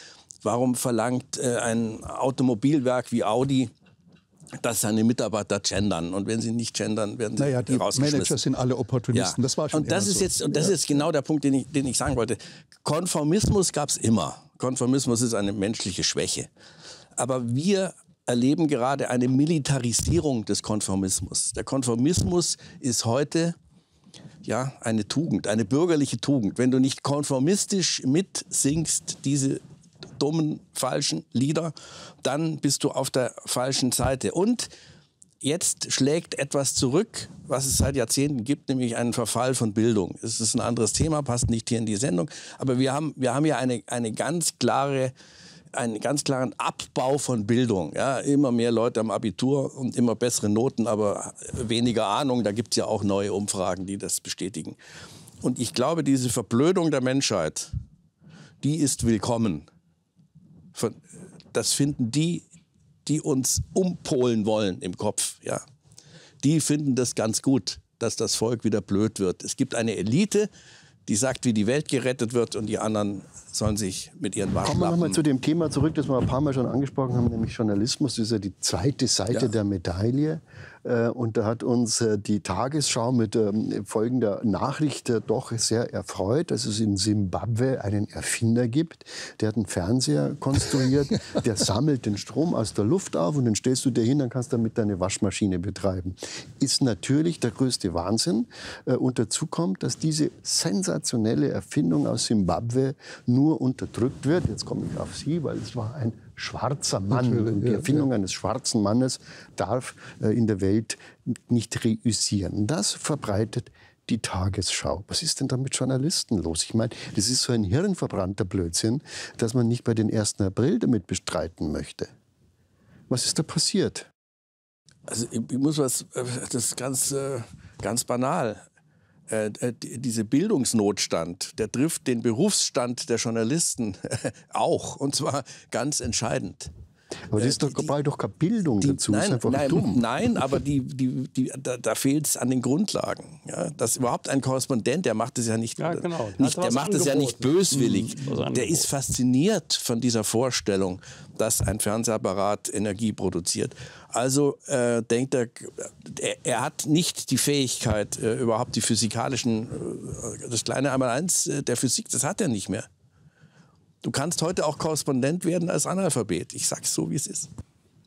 Warum verlangt äh, ein Automobilwerk wie Audi dass seine Mitarbeiter gendern. Und wenn sie nicht gendern, werden sie naja, die rausgeschmissen. Manager sind alle Opportunisten. Ja. Das war schon und das ist so. jetzt Und das ja. ist genau der Punkt, den ich, den ich sagen wollte. Konformismus gab es immer. Konformismus ist eine menschliche Schwäche. Aber wir erleben gerade eine Militarisierung des Konformismus. Der Konformismus ist heute ja, eine Tugend, eine bürgerliche Tugend. Wenn du nicht konformistisch mitsingst, diese dummen, falschen Lieder, dann bist du auf der falschen Seite. Und jetzt schlägt etwas zurück, was es seit Jahrzehnten gibt, nämlich einen Verfall von Bildung. Es ist ein anderes Thema, passt nicht hier in die Sendung. Aber wir haben, wir haben ja eine, eine ganz klare einen ganz klaren Abbau von Bildung. Ja, immer mehr Leute am Abitur und immer bessere Noten, aber weniger Ahnung. Da gibt es ja auch neue Umfragen, die das bestätigen. Und ich glaube, diese Verblödung der Menschheit, die ist willkommen. Das finden die, die uns umpolen wollen im Kopf. Ja. Die finden das ganz gut, dass das Volk wieder blöd wird. Es gibt eine Elite, die sagt, wie die Welt gerettet wird und die anderen sollen sich mit ihren Waffen Kommen wir nochmal zu dem Thema zurück, das wir ein paar Mal schon angesprochen haben, nämlich Journalismus. Das ist ja die zweite Seite ja. der Medaille. Äh, und da hat uns äh, die Tagesschau mit ähm, folgender Nachricht äh, doch sehr erfreut, dass es in Simbabwe einen Erfinder gibt, der hat einen Fernseher konstruiert, der sammelt den Strom aus der Luft auf und dann stellst du dir hin, dann kannst du damit deine Waschmaschine betreiben. Ist natürlich der größte Wahnsinn. Und dazu kommt, dass diese sensationelle Erfindung aus Simbabwe nur unterdrückt wird. Jetzt komme ich auf Sie, weil es war ein schwarzer Mann, die Erfindung eines schwarzen Mannes darf äh, in der Welt nicht reüssieren. Das verbreitet die Tagesschau. Was ist denn da mit Journalisten los? Ich meine, das ist so ein hirnverbrannter Blödsinn, dass man nicht bei den 1. April damit bestreiten möchte. Was ist da passiert? Also ich, muss was, äh, das ist ganz, äh, ganz banal. Äh, äh, dieser Bildungsnotstand, der trifft den Berufsstand der Journalisten auch, und zwar ganz entscheidend. Aber das äh, ist doch die, doch keine Bildung die, dazu. Nein, ist nein, dumm. nein, aber die, die, die, da, da fehlt es an den Grundlagen. Ja? Dass überhaupt ein Korrespondent, der macht es ja nicht, ja, genau. nicht der macht es ja nicht böswillig. Mhm. Der ist fasziniert von dieser Vorstellung, dass ein Fernsehapparat Energie produziert. Also äh, denkt er, er, er, hat nicht die Fähigkeit, äh, überhaupt die physikalischen, äh, das kleine einmal eins äh, der Physik, das hat er nicht mehr. Du kannst heute auch Korrespondent werden als Analphabet. Ich sage es so, wie es ist.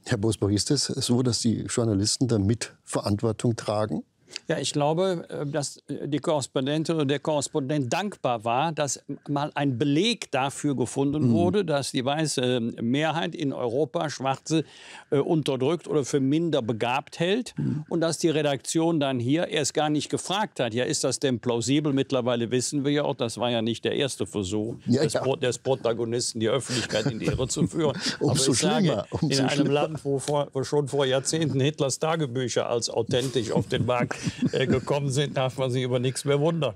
Herr Bosbach, ist es so, dass die Journalisten damit Verantwortung tragen? Ja, ich glaube, äh, dass äh, die Korrespondentin oder der Korrespondent dankbar war, dass mal ein Beleg dafür gefunden mhm. wurde, dass die weiße ähm, Mehrheit in Europa Schwarze äh, unterdrückt oder für minder begabt hält mhm. und dass die Redaktion dann hier erst gar nicht gefragt hat, ja, ist das denn plausibel? Mittlerweile wissen wir ja auch, das war ja nicht der erste Versuch ja, des, ja. des, Protagonisten, die Öffentlichkeit in die Irre zu führen. umso Aber schlimmer. Sage, umso in einem schlimmer. Land, wo, vor, wo schon vor Jahrzehnten Hitlers Tagebücher als authentisch auf den Markt äh, gekommen sind, darf man sich über nichts mehr wundern.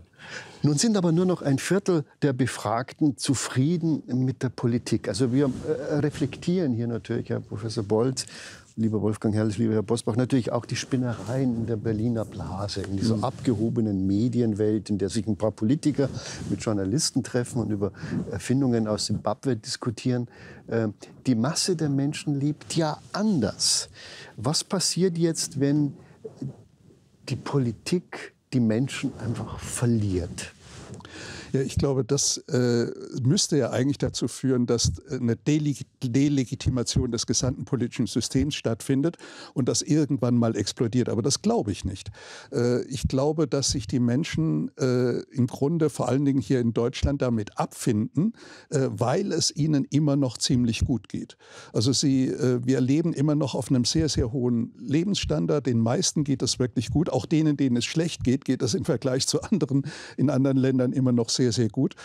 Nun sind aber nur noch ein Viertel der Befragten zufrieden mit der Politik. Also wir äh, reflektieren hier natürlich, Herr Professor Bolz, lieber Wolfgang Herrlich, lieber Herr Bosbach, natürlich auch die Spinnereien in der Berliner Blase, in dieser hm. abgehobenen Medienwelt, in der sich ein paar Politiker mit Journalisten treffen und über Erfindungen aus Simbabwe diskutieren. Ähm, die Masse der Menschen lebt ja anders. Was passiert jetzt, wenn die Politik die Menschen einfach verliert. Ja, ich glaube, das äh, müsste ja eigentlich dazu führen, dass äh, eine Deleg Delegitimation des gesamten politischen Systems stattfindet und das irgendwann mal explodiert. Aber das glaube ich nicht. Äh, ich glaube, dass sich die Menschen äh, im Grunde vor allen Dingen hier in Deutschland damit abfinden, äh, weil es ihnen immer noch ziemlich gut geht. Also sie, äh, wir leben immer noch auf einem sehr, sehr hohen Lebensstandard. Den meisten geht es wirklich gut. Auch denen, denen es schlecht geht, geht es im Vergleich zu anderen in anderen Ländern immer noch sehr sehr, sehr gut.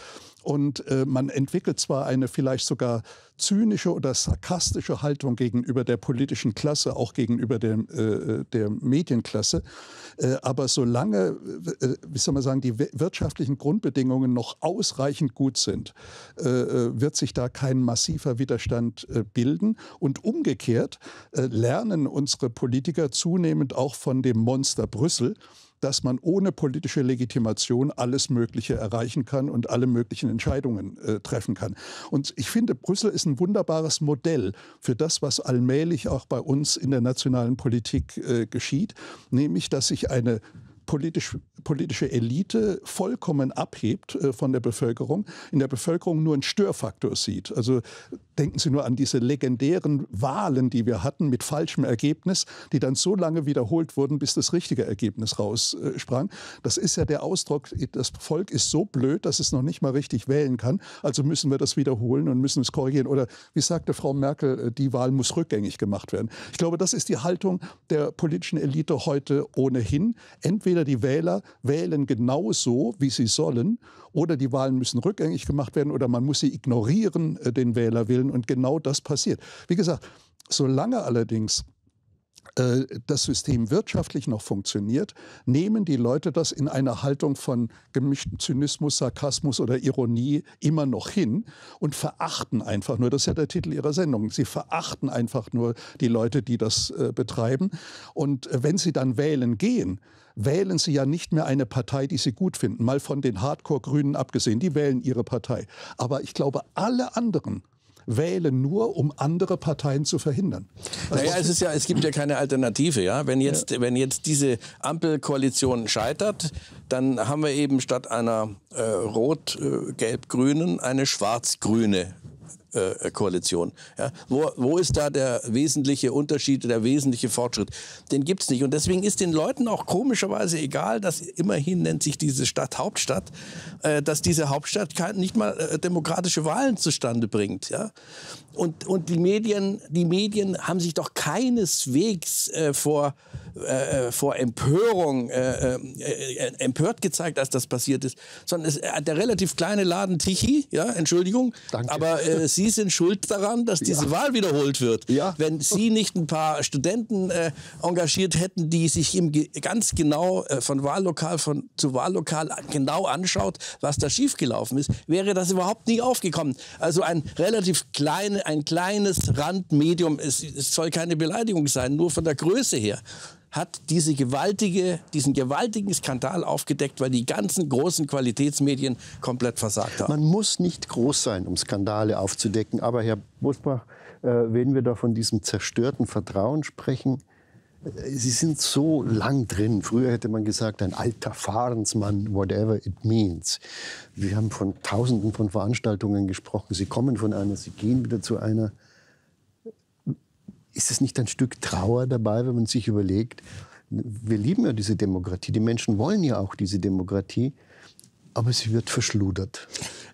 Und äh, man entwickelt zwar eine vielleicht sogar zynische oder sarkastische Haltung gegenüber der politischen Klasse, auch gegenüber der, äh, äh, der Medienklasse, äh, aber solange, äh, äh, wie soll man sagen, die wirtschaftlichen Grundbedingungen noch ausreichend gut sind, wird sich da kein massiver Widerstand bilden. Und umgekehrt lernen unsere Politiker zunehmend auch von dem Monster Brüssel dass man ohne politische Legitimation alles Mögliche erreichen kann und alle möglichen Entscheidungen äh, treffen kann. Und ich finde, Brüssel ist ein wunderbares Modell für das, was allmählich auch bei uns in der nationalen Politik äh, geschieht, nämlich dass sich eine Politisch, politische Elite vollkommen abhebt äh, von der Bevölkerung, in der Bevölkerung nur einen Störfaktor sieht. Also Denken Sie nur an diese legendären Wahlen, die wir hatten mit falschem Ergebnis, die dann so lange wiederholt wurden, bis das richtige Ergebnis raussprang. Das ist ja der Ausdruck, das Volk ist so blöd, dass es noch nicht mal richtig wählen kann. Also müssen wir das wiederholen und müssen es korrigieren. Oder wie sagte Frau Merkel, äh, die Wahl muss rückgängig gemacht werden. Ich glaube, das ist die Haltung der politischen Elite heute ohnehin. Entweder die Wähler wählen genau so, wie sie sollen, oder die Wahlen müssen rückgängig gemacht werden oder man muss sie ignorieren, äh, den Wählerwillen. Und genau das passiert. Wie gesagt, solange allerdings äh, das System wirtschaftlich noch funktioniert, nehmen die Leute das in einer Haltung von gemischtem Zynismus, Sarkasmus oder Ironie immer noch hin und verachten einfach nur, das ist ja der Titel ihrer Sendung, sie verachten einfach nur die Leute, die das äh, betreiben. Und äh, wenn sie dann wählen gehen, wählen sie ja nicht mehr eine Partei, die sie gut finden, mal von den Hardcore-Grünen abgesehen, die wählen ihre Partei. Aber ich glaube, alle anderen, wählen nur, um andere Parteien zu verhindern. Also naja, es, ist ja, es gibt ja keine Alternative. Ja? Wenn, jetzt, ja. wenn jetzt diese Ampelkoalition scheitert, dann haben wir eben statt einer äh, rot-gelb-grünen äh, eine schwarz-grüne äh, Koalition. Ja, wo, wo ist da der wesentliche Unterschied, der wesentliche Fortschritt? Den gibt es nicht. Und deswegen ist den Leuten auch komischerweise egal, dass immerhin nennt sich diese Stadt Hauptstadt, äh, dass diese Hauptstadt nicht mal äh, demokratische Wahlen zustande bringt. Ja? Und, und die, Medien, die Medien haben sich doch keineswegs äh, vor, äh, äh vor Empörung äh, äh, äh, empört gezeigt, als das passiert ist, sondern es, der relativ kleine Laden Tichy, ja, Entschuldigung, Danke. aber Sie sind schuld daran, dass diese ja. Wahl wiederholt wird. Ja. Wenn Sie nicht ein paar Studenten engagiert hätten, die sich im, ganz genau von Wahllokal von, zu Wahllokal genau anschaut, was da schiefgelaufen ist, wäre das überhaupt nie aufgekommen. Also ein relativ kleiner ein kleines Randmedium, es, es soll keine Beleidigung sein, nur von der Größe her, hat diese gewaltige, diesen gewaltigen Skandal aufgedeckt, weil die ganzen großen Qualitätsmedien komplett versagt haben. Man muss nicht groß sein, um Skandale aufzudecken. Aber Herr Busbach, äh, wenn wir da von diesem zerstörten Vertrauen sprechen, Sie sind so lang drin. Früher hätte man gesagt, ein alter Fahrensmann, whatever it means. Wir haben von Tausenden von Veranstaltungen gesprochen. Sie kommen von einer, Sie gehen wieder zu einer. Ist es nicht ein Stück Trauer dabei, wenn man sich überlegt, wir lieben ja diese Demokratie. Die Menschen wollen ja auch diese Demokratie aber sie wird verschludert.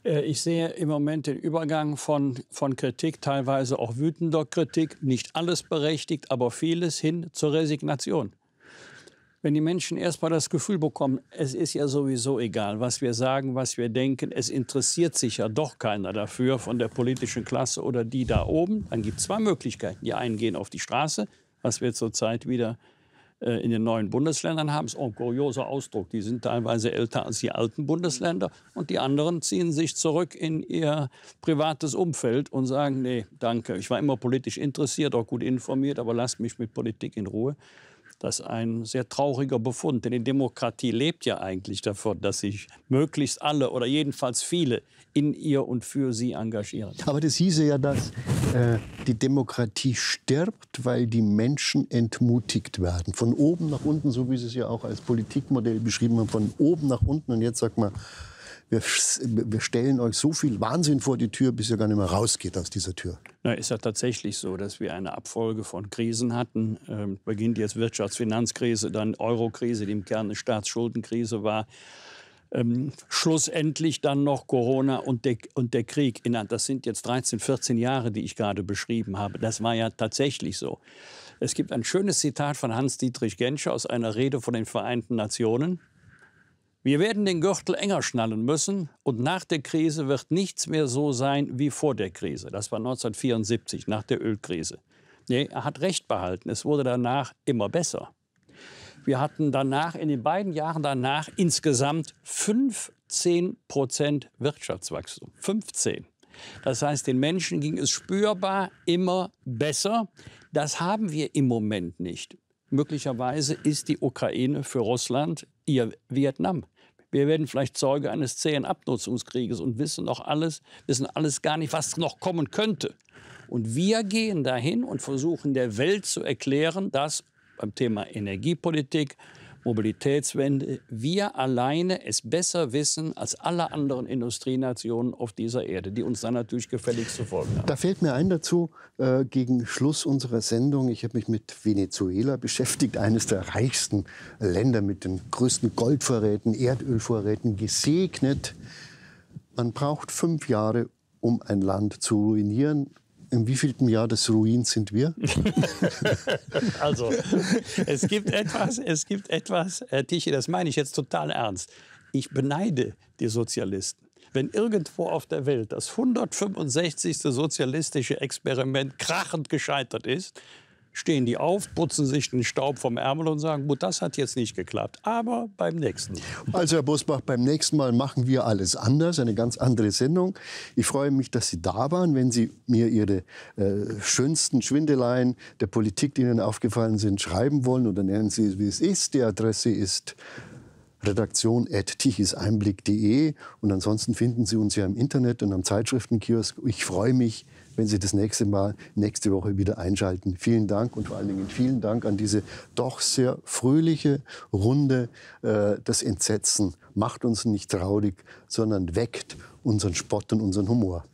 Äh, ich sehe im Moment den Übergang von, von Kritik, teilweise auch wütender Kritik, nicht alles berechtigt, aber vieles hin zur Resignation. Wenn die Menschen erstmal das Gefühl bekommen, es ist ja sowieso egal, was wir sagen, was wir denken, es interessiert sich ja doch keiner dafür von der politischen Klasse oder die da oben, dann gibt es zwei Möglichkeiten. Die einen gehen auf die Straße, was wir zurzeit wieder äh, in den neuen Bundesländern haben, ist auch ein kurioser Ausdruck. Die sind teilweise älter als die alten Bundesländer und die anderen ziehen sich zurück in ihr privates Umfeld und sagen, nee, danke, ich war immer politisch interessiert, auch gut informiert, aber lasst mich mit Politik in Ruhe. Das ist ein sehr trauriger Befund, denn die Demokratie lebt ja eigentlich davon, dass sich möglichst alle oder jedenfalls viele in ihr und für sie engagieren. Aber das hieße ja, dass äh, die Demokratie stirbt, weil die Menschen entmutigt werden. Von oben nach unten, so wie Sie es ja auch als Politikmodell beschrieben haben, von oben nach unten. Und jetzt sagt man, wir, wir, stellen euch so viel Wahnsinn vor die Tür, bis ihr gar nicht mehr rausgeht aus dieser Tür. Na, ist ja tatsächlich so, dass wir eine Abfolge von Krisen hatten. Ähm, beginnt jetzt Wirtschafts-Finanzkrise, dann Euro-Krise, die im Kern eine Staatsschuldenkrise war ähm, schlussendlich dann noch Corona und der, und der Krieg. Das sind jetzt 13, 14 Jahre, die ich gerade beschrieben habe. Das war ja tatsächlich so. Es gibt ein schönes Zitat von Hans-Dietrich Genscher aus einer Rede von den Vereinten Nationen. Wir werden den Gürtel enger schnallen müssen und nach der Krise wird nichts mehr so sein wie vor der Krise. Das war 1974, nach der Ölkrise. Nee, er hat recht behalten. Es wurde danach immer besser. Wir hatten danach, in den beiden Jahren danach, insgesamt 15 Prozent Wirtschaftswachstum. 15. Das heißt, den Menschen ging es spürbar immer besser. Das haben wir im Moment nicht. Möglicherweise ist die Ukraine für Russland ihr Vietnam. Wir werden vielleicht Zeuge eines zähen Abnutzungskrieges und wissen noch alles, wissen alles gar nicht, was noch kommen könnte. Und wir gehen dahin und versuchen der Welt zu erklären, dass beim Thema Energiepolitik, Mobilitätswende, wir alleine es besser wissen als alle anderen Industrienationen auf dieser Erde, die uns dann natürlich gefälligst zu folgen haben. Da fällt mir ein dazu, äh, gegen Schluss unserer Sendung, ich habe mich mit Venezuela beschäftigt, eines der reichsten Länder mit den größten Goldvorräten, Erdölvorräten, gesegnet. Man braucht fünf Jahre, um ein Land zu ruinieren. In wievielten Jahr des Ruins sind wir? also, es gibt etwas, es gibt etwas, Herr äh, Tichy, das meine ich jetzt total ernst. Ich beneide die Sozialisten. Wenn irgendwo auf der Welt das 165. sozialistische Experiment krachend gescheitert ist, stehen die auf, putzen sich den Staub vom Ärmel und sagen, gut, das hat jetzt nicht geklappt, aber beim nächsten. Also Herr Bosbach, beim nächsten Mal machen wir alles anders, eine ganz andere Sendung. Ich freue mich, dass Sie da waren. Wenn Sie mir Ihre äh, schönsten Schwindeleien der Politik, die Ihnen aufgefallen sind, schreiben wollen oder nennen Sie es, wie es ist, die Adresse ist redaktion.tichiseinblick.de und ansonsten finden Sie uns ja im Internet und am Zeitschriftenkiosk. Ich freue mich, wenn Sie das nächste Mal nächste Woche wieder einschalten. Vielen Dank und vor allen Dingen vielen Dank an diese doch sehr fröhliche Runde. Äh, das Entsetzen macht uns nicht traurig, sondern weckt unseren Spott und unseren Humor.